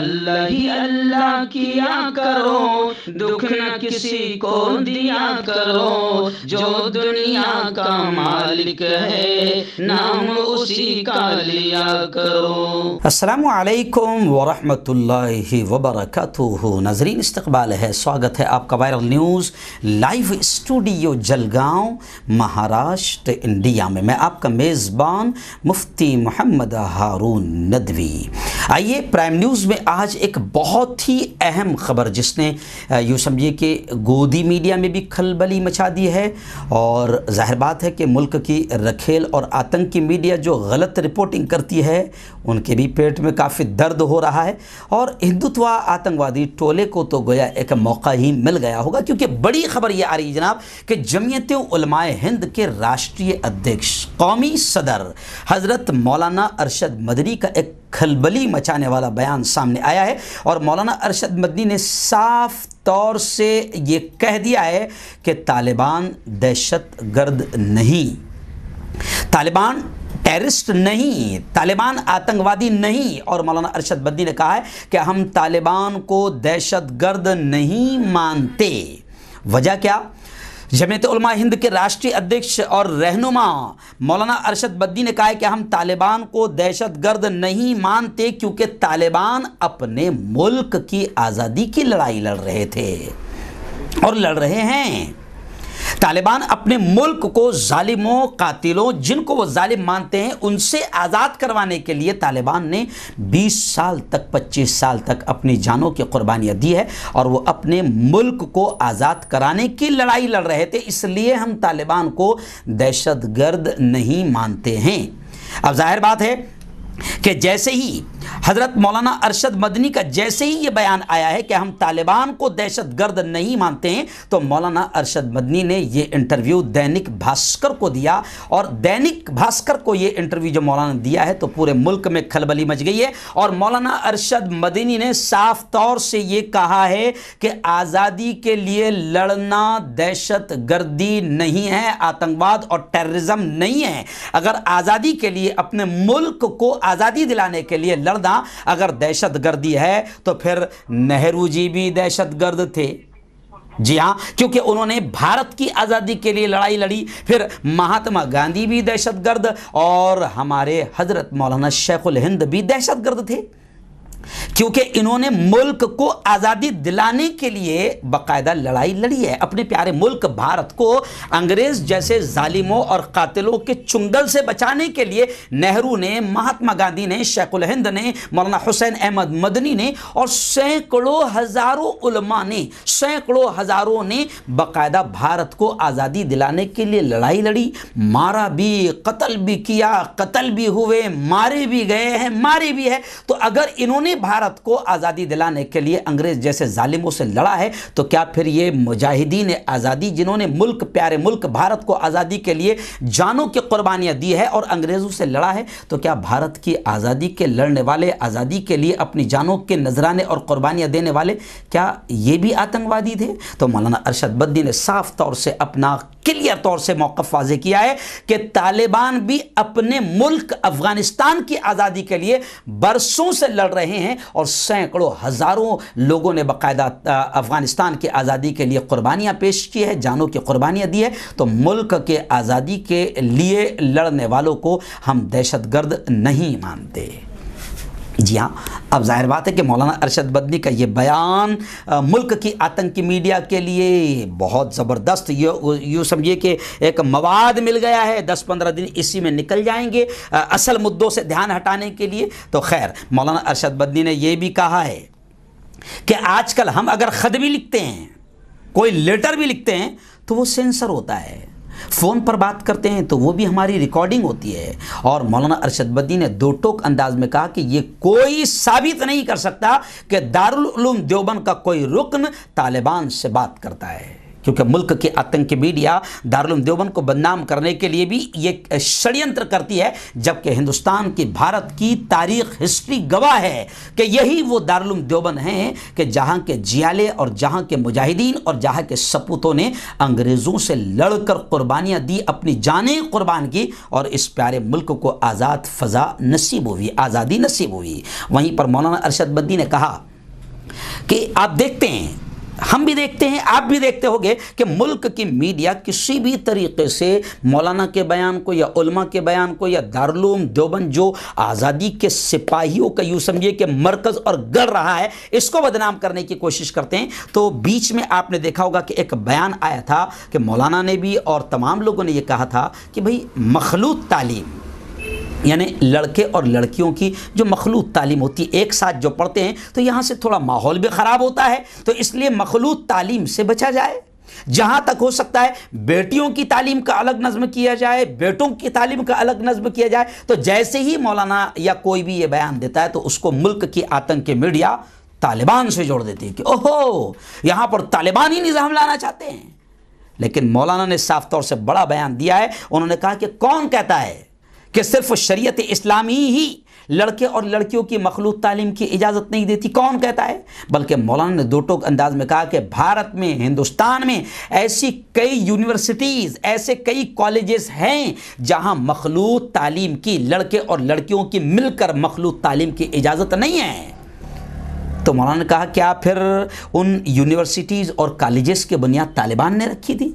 अल्लाह ही अल्लाह किया करो दुख न किसी को दिया करो जो दुनिया का मालिक है नाम उसी का लिया करो अस्सलाम वालेकुम व रहमतुल्लाहि व बरकातुहू नाजरीन इस्तकबाल है स्वागत है आपका viral news live studio Jalgaon Maharashtra India में मैं आपका मेज़बान मुफ्ती मोहम्मद हारून नदवी आइए प्राइम न्यूज़ में में आज एक बहुत ही अहम खबर जिसने यूँ समझिए कि गोदी मीडिया में भी खलबली मचा दी है और जाहिर बात है कि मुल्क की रखेल और आतंकी मीडिया जो गलत रिपोर्टिंग करती है उनके भी पेट में काफ़ी दर्द हो रहा है और हिंदुत्व आतंकवादी टोले को तो गोया एक मौका ही मिल गया होगा क्योंकि बड़ी खबर ये आ रही है जनाब कि जमीयत उलमाए हिंद के राष्ट्रीय अध्यक्ष कौमी सदर हज़रत मौलाना अरशद मदरी का एक खलबली मचाने वाला बयान सामने आया है और मौलाना अरशद मदनी ने साफ तौर से ये कह दिया है कि तालिबान दहशत गर्द नहीं तालिबान टेररिस्ट नहीं तालिबान आतंकवादी नहीं और मौलाना अरशद बद्दी ने कहा है कि हम तालिबान को दहशत गर्द नहीं मानते वजह क्या उलमा हिंद के राष्ट्रीय अध्यक्ष और रहनुमा मौलाना अरशद बद्दी ने कहा है कि हम तालिबान को दहशतगर्द नहीं मानते क्योंकि तालिबान अपने मुल्क की आज़ादी की लड़ाई लड़ रहे थे और लड़ रहे हैं तालिबान अपने मुल्क को जालिमों कातिलों जिनको वो जालिम मानते हैं उनसे आज़ाद करवाने के लिए तालिबान ने 20 साल तक 25 साल तक अपनी जानों की कुर्बानियाँ दी है और वो अपने मुल्क को आज़ाद कराने की लड़ाई लड़ रहे थे इसलिए हम तालिबान को दहशत नहीं मानते हैं अब जाहिर बात है कि जैसे ही हज़रत मौलाना अरशद मदनी का जैसे ही ये बयान आया है कि हम तालिबान को दहशत गर्द नहीं मानते हैं तो मौलाना अरशद मदनी ने ये इंटरव्यू दैनिक भास्कर को दिया और दैनिक भास्कर को ये इंटरव्यू जो मौलाना दिया है तो पूरे मुल्क में खलबली मच गई है और मौलाना अरशद मदनी ने साफ तौर से ये कहा है कि आज़ादी के लिए लड़ना दहशत गर्दी नहीं है आतंकवाद और टेररिज्म नहीं है अगर आज़ादी के लिए अपने मुल्क को आज़ादी दिलाने के लिए लड़ना अगर दहशत गर्दी है तो फिर नेहरू जी भी दहशत गर्द थे जी हाँ क्योंकि उन्होंने भारत की आज़ादी के लिए लड़ाई लड़ी फिर महात्मा गांधी भी दहशतगर्द और हमारे हजरत मौलाना शेखुल हिंद भी दहशतगर्द थे क्योंकि इन्होंने मुल्क को आज़ादी दिलाने के लिए बाकायदा लड़ाई लड़ी है अपने प्यारे मुल्क भारत को अंग्रेज़ जैसे जालिमों और कातिलों के चुंगल से बचाने के लिए नेहरू ने महात्मा गांधी ने शेखुल हिंद ने मौलाना हुसैन अहमद मदनी ने और सैकड़ों हज़ारों उलमा ने सैकड़ों हज़ारों ने बाकायदा भारत को आज़ादी दिलाने के लिए लड़ाई लड़ी मारा भी कत्ल भी किया कत्ल भी हुए मारे भी गए हैं मारे भी है तो अगर इन्होंने अपने भारत को आज़ादी दिलाने के लिए अंग्रेज़ जैसे जालिमों से लड़ा है तो क्या फिर ये मुजाहिदीन आज़ादी जिन्होंने मुल्क प्यारे मुल्क भारत को आज़ादी के लिए जानों की कुर्बानियाँ दी है और अंग्रेज़ों से लड़ा है तो क्या भारत की आज़ादी के लड़ने वाले आज़ादी के लिए अपनी जानों के नजराने और कुर्बानियाँ देने वाले क्या ये भी आतंकवादी थे तो मौलाना अरशद बद्दी ने साफ तौर से अपना क्लियर तौर से मौक़ वाजे किया है कि तालिबान भी अपने मुल्क अफगानिस्तान की आज़ादी के लिए बरसों से लड़ रहे हैं और सैकड़ों हज़ारों लोगों ने बाकायदा अफगानिस्तान की आज़ादी के लिए कुर्बानियाँ पेश की है जानों की कुर्बानियाँ दी है तो मुल्क के आज़ादी के लिए लड़ने वालों को हम दहशतगर्द नहीं मानते जी हाँ अब जाहिर बात है कि मौलाना अरशद बदनी का ये बयान मुल्क की आतंकी मीडिया के लिए बहुत ज़बरदस्त यूँ समझिए कि एक मवाद मिल गया है दस पंद्रह दिन इसी में निकल जाएंगे आ, असल मुद्दों से ध्यान हटाने के लिए तो खैर मौलाना अरशद बदनी ने यह भी कहा है कि आजकल हम अगर ख़त भी लिखते हैं कोई लेटर भी लिखते हैं तो वो सेंसर होता है फ़ोन पर बात करते हैं तो वो भी हमारी रिकॉर्डिंग होती है और मौलाना अरशद ने दो टोक अंदाज में कहा कि ये कोई साबित नहीं कर सकता कि दारुल दारुलूम देवबंद का कोई रुकन तालिबान से बात करता है क्योंकि मुल्क के आतंकी मीडिया दारुल देवबंद को बदनाम करने के लिए भी ये षड्यंत्र करती है जबकि हिंदुस्तान की भारत की तारीख हिस्ट्री गवाह है कि यही वो दारुल देवबंद हैं कि जहाँ के जियाले और जहाँ के मुजाहिदीन और जहाँ के सपूतों ने अंग्रेज़ों से लड़कर कुर्बानियाँ दी अपनी जानें कुर्बान की और इस प्यारे मुल्क को आज़ाद फ़जा नसीब हुई आज़ादी नसीब हुई वहीं पर मौलाना अरशद बद्दी ने कहा कि आप देखते हैं हम भी देखते हैं आप भी देखते होंगे कि मुल्क की मीडिया किसी भी तरीके से मौलाना के बयान को या उलमा के बयान को या दारुलूम देवबंद जो आज़ादी के सिपाहियों का यूँ समझिए कि मरकज़ और गढ़ रहा है इसको बदनाम करने की कोशिश करते हैं तो बीच में आपने देखा होगा कि एक बयान आया था कि मौलाना ने भी और तमाम लोगों ने यह कहा था कि भाई मखलूत तालीम यानी लड़के और लड़कियों की जो मखलूत तालीम होती है एक साथ जो पढ़ते हैं तो यहाँ से थोड़ा माहौल भी ख़राब होता है तो इसलिए मखलूत तालीम से बचा जाए जहाँ तक हो सकता है बेटियों की तालीम का अलग नज़म किया जाए बेटों की तालीम का अलग नज़म किया जाए तो जैसे ही मौलाना या कोई भी ये बयान देता है तो उसको मुल्क की आतंक मीडिया तालिबान से जोड़ देती है कि ओहो यहाँ पर तालिबानी निज़ाम लाना चाहते हैं लेकिन मौलाना ने साफ तौर से बड़ा बयान दिया है उन्होंने कहा कि कौन कहता है कि सिर्फ शरीयत इस्लामी ही लड़के और लड़कियों की मखलूत तालीम की इजाज़त नहीं देती कौन कहता है बल्कि मौलाना ने दो टोक अंदाज में कहा कि भारत में हिंदुस्तान में ऐसी कई यूनिवर्सिटीज़ ऐसे कई कॉलेजेस हैं जहां मखलूत तालीम की लड़के और लड़कियों की मिलकर मखलूत तालीम की इजाज़त नहीं है तो मौलाना ने कहा क्या फिर उन यूनिवर्सिटीज़ और कॉलेज़ की बुनियाद तालिबान ने रखी थी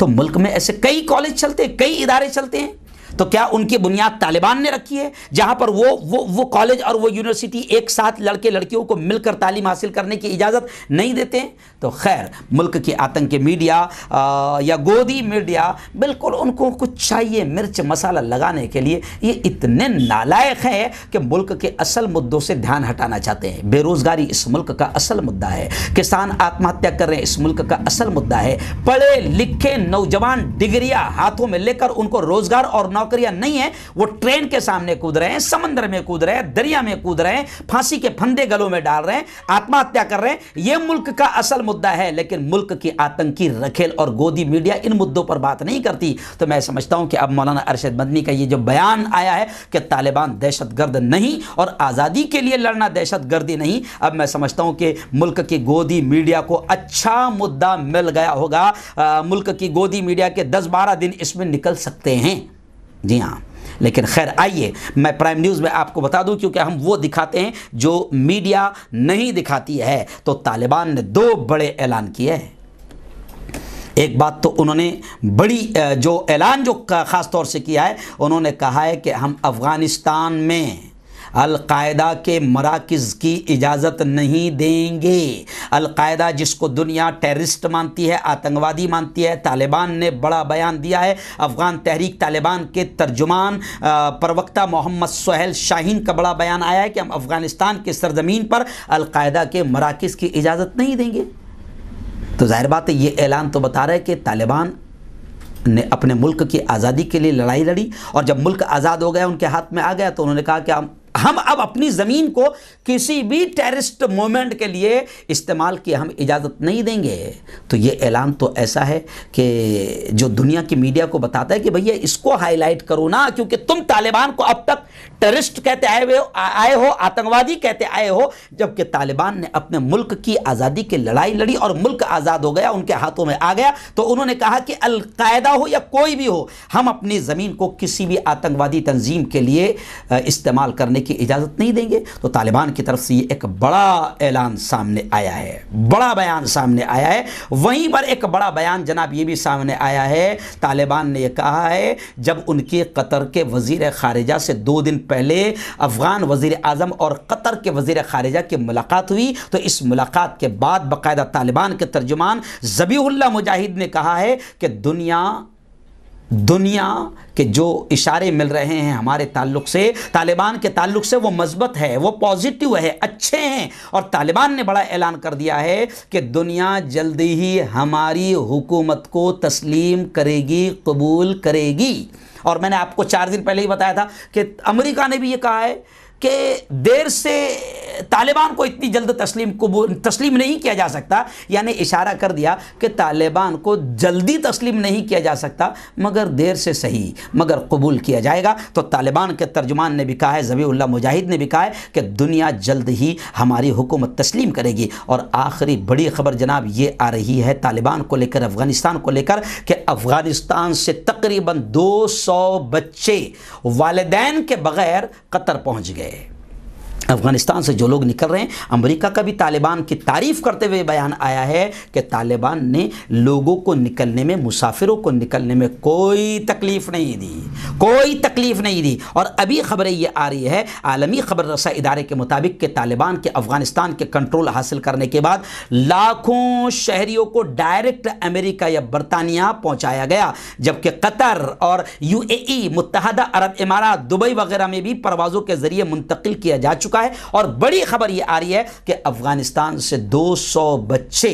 तो मुल्क में ऐसे कई कॉलेज चलते हैं कई इदारे चलते हैं तो क्या उनकी बुनियाद तालिबान ने रखी है जहां पर वो वो वो कॉलेज और वो यूनिवर्सिटी एक साथ लड़के लड़कियों को मिलकर तालीम हासिल करने की इजाज़त नहीं देते तो खैर मुल्क के आतंकी मीडिया आ, या गोदी मीडिया बिल्कुल उनको कुछ चाहिए मिर्च मसाला लगाने के लिए ये इतने नालायक हैं कि मुल्क के असल मुद्दों से ध्यान हटाना चाहते हैं बेरोज़गारी इस मुल्क का असल मुद्दा है किसान आत्महत्या कर रहे हैं इस मुल्क का असल मुद्दा है पढ़े लिखे नौजवान डिग्रियाँ हाथों में लेकर उनको रोज़गार और नौकरियां नहीं है वो ट्रेन के सामने कूद रहे हैं समंदर में कूद रहे हैं दरिया में कूद रहे हैं फांसी के फंदे गलों में डाल रहे हैं आत्महत्या कर रहे हैं ये मुल्क का असल मुद्दा है लेकिन मुल्क की आतंकी रखेल और गोदी मीडिया इन मुद्दों पर बात नहीं करती तो मैं समझता हूं कि अब मौलाना अरशद मदनी का ये जो बयान आया है कि तालिबान दहशतगर्द नहीं और आज़ादी के लिए लड़ना दहशतगर्दी नहीं अब मैं समझता हूं कि मुल्क की गोदी मीडिया को अच्छा मुद्दा मिल गया होगा आ, मुल्क की गोदी मीडिया के 10-12 दिन इसमें निकल सकते हैं जी हाँ लेकिन खैर आइए मैं प्राइम न्यूज़ में आपको बता दूं क्योंकि हम वो दिखाते हैं जो मीडिया नहीं दिखाती है तो तालिबान ने दो बड़े ऐलान किए हैं एक बात तो उन्होंने बड़ी जो ऐलान जो ख़ास तौर से किया है उन्होंने कहा है कि हम अफ़गानिस्तान में अलकायदा के मराकज़ की इजाज़त नहीं देंगे अलकायदा जिसको दुनिया टेररिस्ट मानती है आतंकवादी मानती है तालिबान ने बड़ा बयान दिया है अफ़गान तहरीक तालिबान के तर्जुमान प्रवक्ता मोहम्मद सहेल शाहीन का बड़ा बयान आया है कि हम अफ़गानिस्तान के सरजमीन पर अलकायदा के मराकज़ की इजाज़त नहीं देंगे तो ज़ाहिर बात है ये ऐलान तो बता रहा है कि तालिबान ने अपने मुल्क की आज़ादी के लिए लड़ाई लड़ी और जब मुल्क आज़ाद हो गया उनके हाथ में आ गया तो उन्होंने कहा कि हम हम अब अपनी ज़मीन को किसी भी टेररिस्ट मूवमेंट के लिए इस्तेमाल की हम इजाज़त नहीं देंगे तो ये ऐलान तो ऐसा है कि जो दुनिया की मीडिया को बताता है कि भैया इसको हाईलाइट करो ना क्योंकि तुम तालिबान को अब तक टेररिस्ट कहते आए हुए आए हो आतंकवादी कहते आए हो जबकि तालिबान ने अपने मुल्क की आज़ादी की लड़ाई लड़ी और मुल्क आज़ाद हो गया उनके हाथों में आ गया तो उन्होंने कहा कि अलकायदा हो या कोई भी हो हम अपनी ज़मीन को किसी भी आतंकवादी तंजीम के लिए इस्तेमाल करने की इजाज़त नहीं देंगे तो तालिबान की तरफ से ये एक बड़ा ऐलान सामने आया है बड़ा बयान सामने आया है वहीं पर एक बड़ा बयान जनाब ये भी सामने आया है तालिबान ने यह कहा है जब उनके कतर के वजीर खारिजा से दो दिन पहले अफ़गान वजीर अजम और कतर के वजीर खारिजा की मुलाकात हुई तो इस मुलाकात के बाद बाकायदा तालिबान के तर्जुमान जबी मुजाहिद ने कहा है कि दुनिया दुनिया के जो इशारे मिल रहे हैं हमारे ताल्लुक से तालिबान के ताल्लुक से वो मस्बत है वो पॉजिटिव है अच्छे हैं और तालिबान ने बड़ा ऐलान कर दिया है कि दुनिया जल्दी ही हमारी हुकूमत को तस्लीम करेगी कबूल करेगी और मैंने आपको चार दिन पहले ही बताया था कि अमेरिका ने भी ये कहा है कि देर से तालिबान को इतनी जल्द तस्लीम कबूल तस्लीम नहीं किया जा सकता यानी इशारा कर दिया कि तालिबान को जल्दी तस्लीम नहीं किया जा सकता मगर देर से सही मगर कबूल किया जाएगा तो तालिबान के तर्जुमान ने भी कहा है जबीउल्ला मुजाहिद ने भी कहा है कि दुनिया जल्द ही हमारी हुकूमत तस्लीम करेगी और आखिरी बड़ी खबर जनाब ये आ रही है तालिबान को लेकर अफ़गानिस्तान को लेकर कि अफ़गानिस्तान से तकरीबन सौ बच्चे वालदेन के बग़ैर कतर पहुँच गए अफगानिस्तान से जो लोग निकल रहे हैं अमेरिका का भी तालिबान की तारीफ करते हुए बयान आया है कि तालिबान ने लोगों को निकलने में मुसाफिरों को निकलने में कोई तकलीफ़ नहीं दी कोई तकलीफ़ नहीं दी और अभी खबरें ये आ रही है आलमी खबर रसा इदारे के मुताबिक के तालिबान के अफ़गानिस्तान के कंट्रोल हासिल करने के बाद लाखों शहरीों को डायरेक्ट अमेरिका या बरतानिया पहुँचाया गया जबकि कतर और यू ए मुतहदा अरब इमारात दुबई वगैरह में भी परवाज़ों के ज़रिए मुंतकिल किया जा चुका चुका है और बड़ी खबर यह आ रही है कि अफगानिस्तान से 200 बच्चे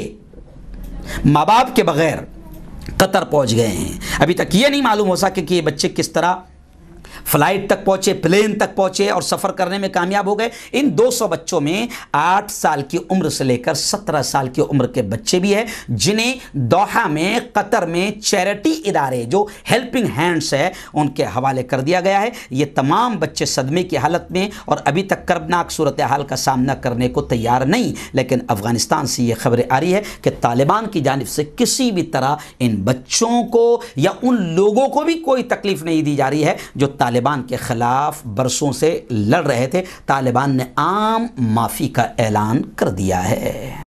माँ बाप के बगैर कतर पहुंच गए हैं अभी तक ये नहीं मालूम हो सके कि ये बच्चे किस तरह फ्लाइट तक पहुंचे प्लेन तक पहुंचे और सफ़र करने में कामयाब हो गए इन 200 बच्चों में 8 साल की उम्र से लेकर 17 साल की उम्र के बच्चे भी हैं जिन्हें दोहा में कतर में चैरिटी इदारे जो हेल्पिंग हैंड्स है उनके हवाले कर दिया गया है ये तमाम बच्चे सदमे की हालत में और अभी तक कर्बनाक सूरत हाल का सामना करने को तैयार नहीं लेकिन अफ़गानिस्तान से ये खबरें आ रही है कि तालिबान की जानब से किसी भी तरह इन बच्चों को या उन लोगों को भी कोई तकलीफ़ नहीं दी जा रही है जो तालिबान के ख़िलाफ़ बरसों से लड़ रहे थे तालिबान ने आम माफ़ी का ऐलान कर दिया है